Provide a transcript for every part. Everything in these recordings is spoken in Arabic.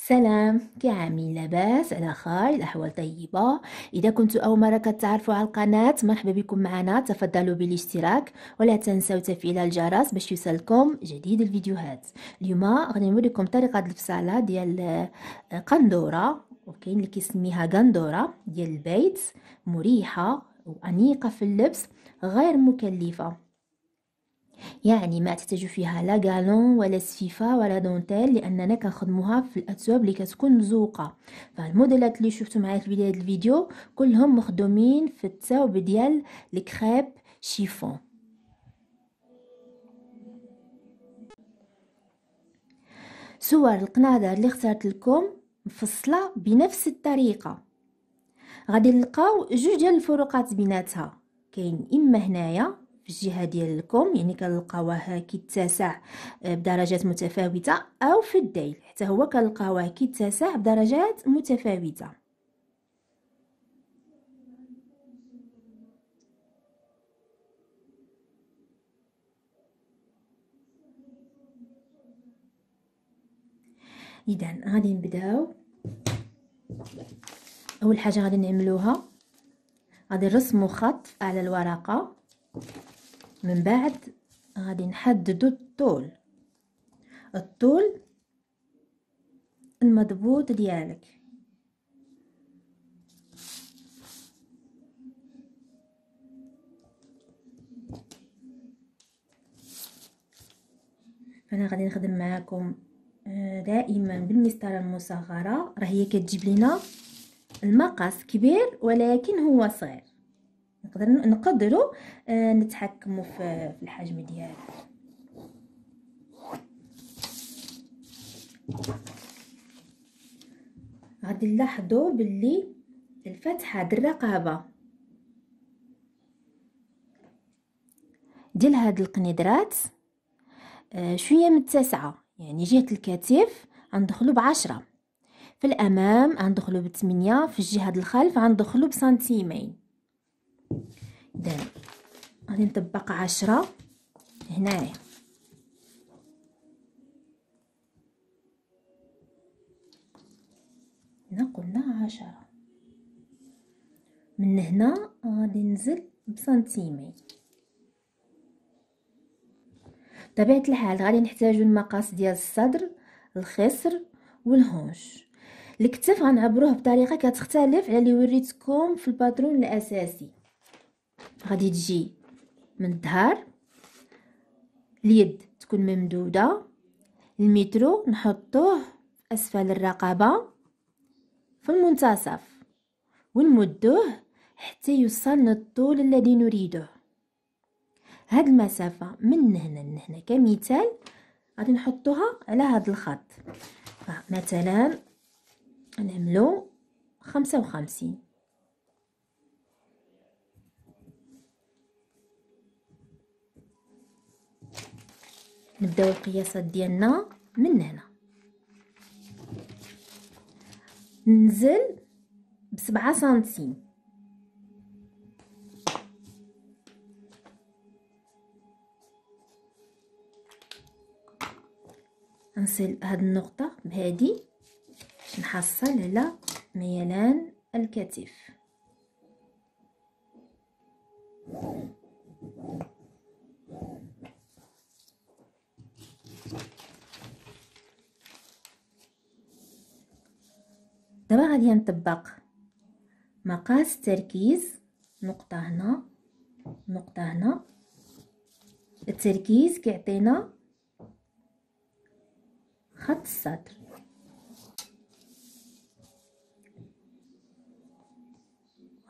سلام كعاملين لاباس على خير الأحوال طيبة إذا كنت أول مرة كتعرفوا على القناة مرحبا بكم معنا تفضلوا بالاشتراك ولا تنسوا تفعيل الجرس باش يوصلكم جديد الفيديوهات اليوم غادي نوريكم طريقة الفصاله ديال آه، قندورة وكاين اللي كيسميها قندورة ديال البيت مريحة وأنيقة في اللبس غير مكلفة يعني ما تحتاج فيها لا غالون ولا سفيفه ولا دونتيل لاننا كنخدموها في الاثواب اللي كتكون مزوقه فالموديلات اللي شفتو معايا في بدايه الفيديو كلهم مخدومين في الثوب ديال الكريب شيفون صور القنادر اللي اخترت لكم مفصله بنفس الطريقه غادي نلقاو جوج ديال الفروقات بيناتها كاين اما هنايا الجهه ديال يعني كنلقاوه كيتسع بدرجات متفاوته او في الديل حتى هو كنلقاوه كيتسع بدرجات متفاوته اذا غادي نبداو اول حاجه غادي نعملوها غادي نرسمو خط على الورقه من بعد غادي نحددو الطول الطول المضبوط ديالك انا غادي نخدم معاكم آه، دائما بالمسطره المصغره راه هي كتجيب لينا المقاس كبير ولكن هو صغير نقدر نقدروا آه، نتحكموا في الحجم ديالو غادي نلاحظوا باللي الفتحه د الرقبه ديال هاد القنيدرات آه، شويه متسعه يعني جهه الكتف غندخلو بعشرة في الامام غندخلو بثمانية في الجهه الخلف غندخلو بسنتيمين دان غادي نطبق عشرة هنايا هنا قلنا عشرة من هنا غادي نزل بسنتيمين طبيعة الحال غادي نحتاجو المقاس ديال الصدر الخصر والهونش الكتف غنعبروه بطريقه كتختلف على اللي وريتكم في الباترون الاساسي غادي تجي من الظهر اليد تكون ممدودة المترو نحطوه أسفل الرقبة في المنتصف ونمدوه حتى يوصل للطول الذي نريده هاد المسافة من هنا لهنا كمثال غادي نحطوها على هاد الخط مثلا نعملو خمسة وخمسين نبداو القياسات ديالنا من هنا ننزل بسبعة سنتيم نصل هاد النقطة بهادي باش نحصل على ميلان الكتف دابا غادي نطبق مقاس التركيز نقطة هنا نقطة هنا التركيز كيعطينا خط السطر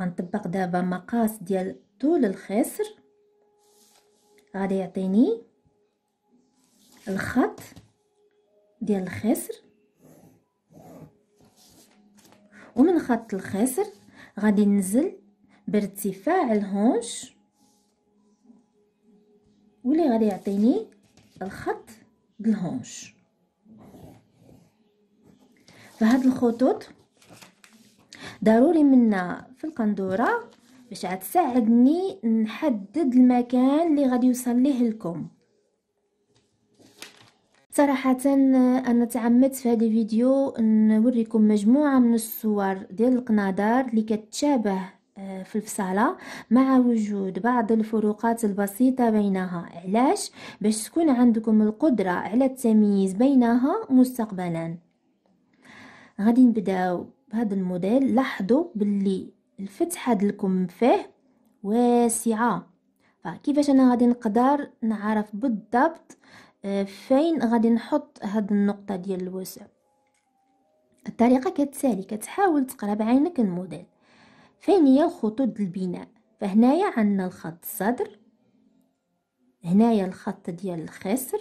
غنطبق دابا مقاس ديال طول الخصر غادي يعطيني الخط ديال الخصر ومن خط الخصر غادي ننزل بارتفاع الهونش واللي غادي يعطيني الخط بالهونش فهاد الخطوط ضروري منا في القندوره باش عتساعدني نحدد المكان اللي غادي يوصل ليه الكم صراحة انا تعمدت في هذا الفيديو نوريكم مجموعة من الصور ديال القنادر اللي كتشابه آه، في الفصالة مع وجود بعض الفروقات البسيطة بينها علاش باش تكون عندكم القدرة على التمييز بينها مستقبلا غادي نبداو بهذا الموديل لاحظوا باللي الفتحة لكم فيه واسعة فكيفاش انا غادي نقدر نعرف بالضبط فين غادي نحط هاد النقطه ديال الوسع الطريقه كتسالي كتحاول تقرا بعينك الموديل فين هي الخطوط البناء فهنايا عندنا الخط الصدر هنايا الخط ديال الخصر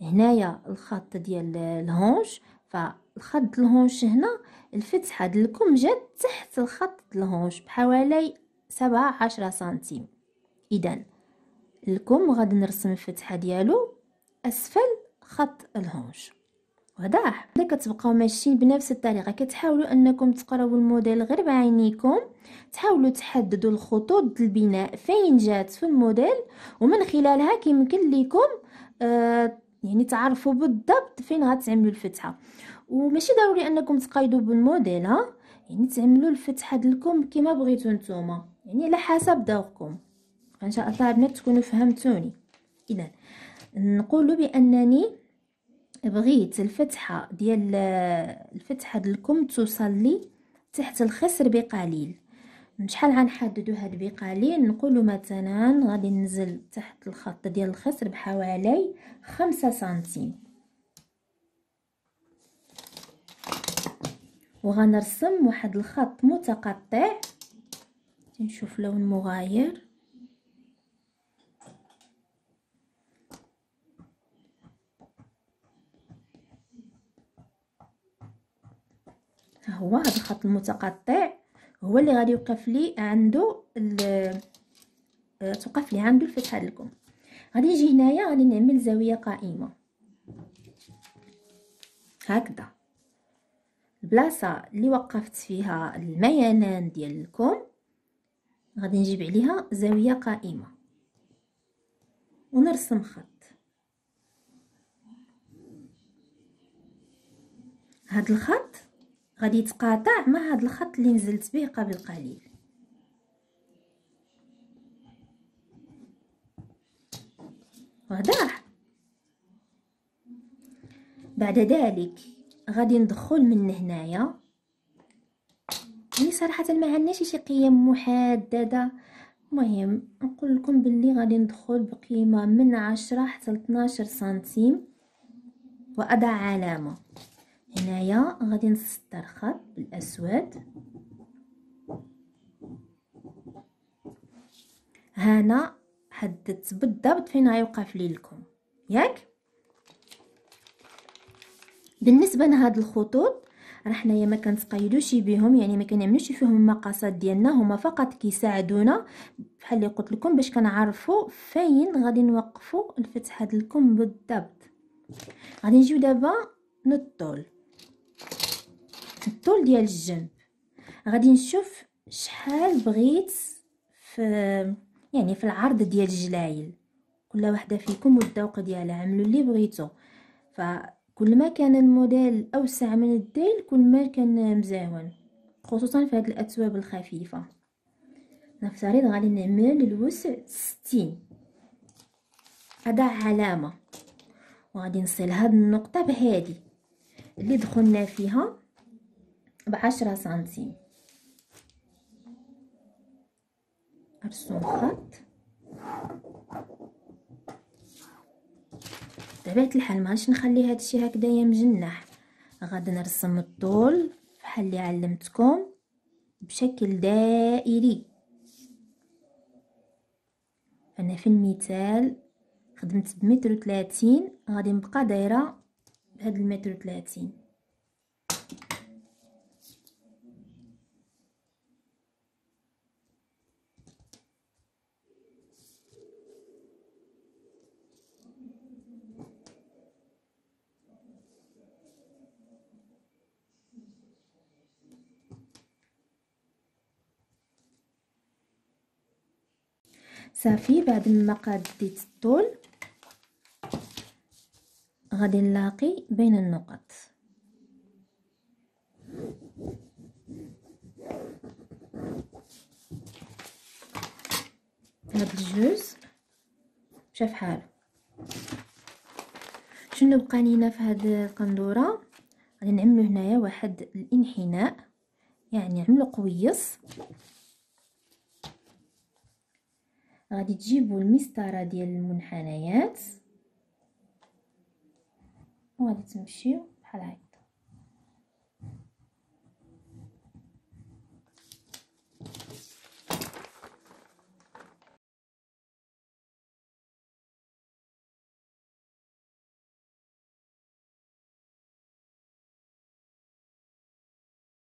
هنايا الخط ديال الهونش فالخط الهونش هنا الفتحه الكم جات تحت الخط الهونش بحوالي سبعة عشرة سنتيم اذا الكم غادي نرسم الفتحه ديالو أسفل خط الهونج واضح ملي كتبقاو ماشيين بنفس الطريقه كتحاولوا انكم تقراو الموديل غير بعينيكم تحاولوا تحددوا الخطوط البناء فين جات في الموديل ومن خلالها كيمكن لكم آه يعني تعرفوا بالضبط فين غتعملوا الفتحه وماشي ضروري انكم تقيدوا بالموديل ها يعني تعملوا الفتحه ديالكم كما بغيتو نتوما يعني على حسب ذوقكم ان شاء الله البنات تكونوا فهمتوني اذا نقول بانني بغيت الفتحه ديال الفتحه ديال الكم توصل لي تحت الخصر بقليل شحال غنحددوا هاد بقليل نقولو مثلا غادي ننزل تحت الخط ديال الخصر بحوالي خمسة سنتيم وغنرسم واحد الخط متقطع نشوف لون مغاير هو هذا الخط المتقطع هو اللي غادي يوقف لي عنده آه، توقف لي عنده الفتحه لكم غادي نجي هنايا غادي نعمل زاويه قائمه هكذا البلاصه اللي وقفت فيها الميانان ديال الكون غادي نجيب عليها زاويه قائمه ونرسم خط هاد الخط غادي يتقاطع مع هذا الخط اللي نزلت به قبل قليل واضح بعد ذلك غادي ندخل من هنايا يعني صراحه ما عندناش شي قيم محدده المهم نقول لكم باللي غادي ندخل بقيمه من 10 حتى 12 سنتيم واضع علامه هنايا غادي نسطر خط بالاسود هنا حددت بالضبط فين غيوقف لكم ياك بالنسبه لهاد الخطوط راه حنايا ما كنتقيدوش بهم يعني ما كنعملوش فيهم المقاسات ديالنا هما فقط كيساعدونا بحال اللي قلت لكم باش كنعرفوا فين غادي نوقفوا الفتحه ديالكم بالضبط غادي نجيو دابا للطول في الطول ديال الجنب غادي نشوف شحال بغيت في يعني في العرض ديال الجلايل كل واحده فيكم والذوق ديالها عملوا اللي بغيتو فكل ما كان الموديل اوسع من الديل كل ما كان مزاون خصوصا في هاد الاثواب الخفيفه نفترض غادي نعمل الوسع ستين اضع علامه وغادي نصل هاد النقطه بهادي اللي دخلنا فيها بعشرة سنتيم ارسم خط بطبيعة الحال ماغاديش نخلي هادشي هكدايا مجنح غادي نرسم الطول بحال اللي علمتكم بشكل دائري انا في المثال خدمت بمتر وثلاثين غادي نبقى دايره بهاد المتر وثلاثين صافي بعد ما قديت الطول غادي نلاقي بين النقط هاد الجوز شاف فحالو شنو بقى لينا في هاد القندوره غادي نعملو هنايا واحد الانحناء يعني نعملو قويص غادي تجيبوا المسطره ديال المنحنيات وغادي تمشيو بحال هكا